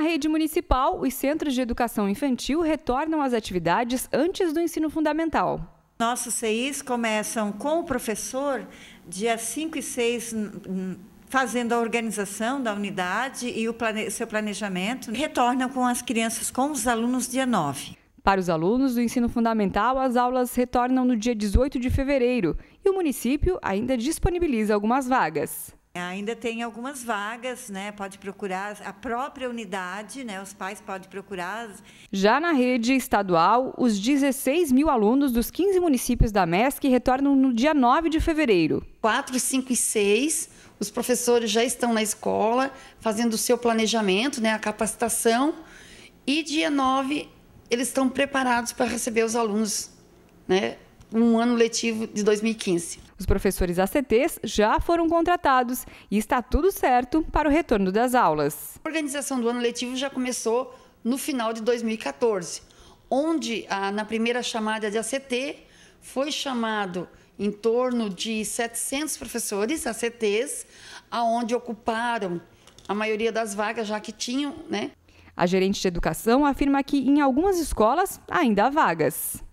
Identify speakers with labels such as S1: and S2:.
S1: Na rede municipal, os centros de educação infantil retornam às atividades antes do
S2: ensino fundamental. Nossos CIs começam com o professor dia 5 e 6 fazendo a organização da unidade e o plane... seu planejamento. Retornam com as crianças, com os alunos, dia 9. Para os alunos do ensino fundamental,
S1: as aulas retornam no dia 18 de fevereiro e o município ainda disponibiliza algumas vagas.
S2: Ainda tem algumas vagas, né? Pode procurar a própria unidade, né? Os pais podem procurar.
S1: Já na rede estadual, os 16 mil alunos dos 15 municípios da MESC retornam no dia 9 de fevereiro. 4, 5
S3: e 6, os professores já estão na escola fazendo o seu planejamento, né? A capacitação. E dia 9, eles estão preparados para receber os alunos,
S1: né? um ano letivo de 2015. Os professores ACTs já foram contratados e está tudo certo para o retorno das aulas.
S3: A organização do ano letivo já começou no final de 2014, onde a, ah, na primeira chamada de ACT foi chamado em torno de 700 professores ACTs, aonde ocuparam a maioria das vagas já que tinham,
S1: né? A gerente de educação afirma que em algumas escolas ainda há vagas.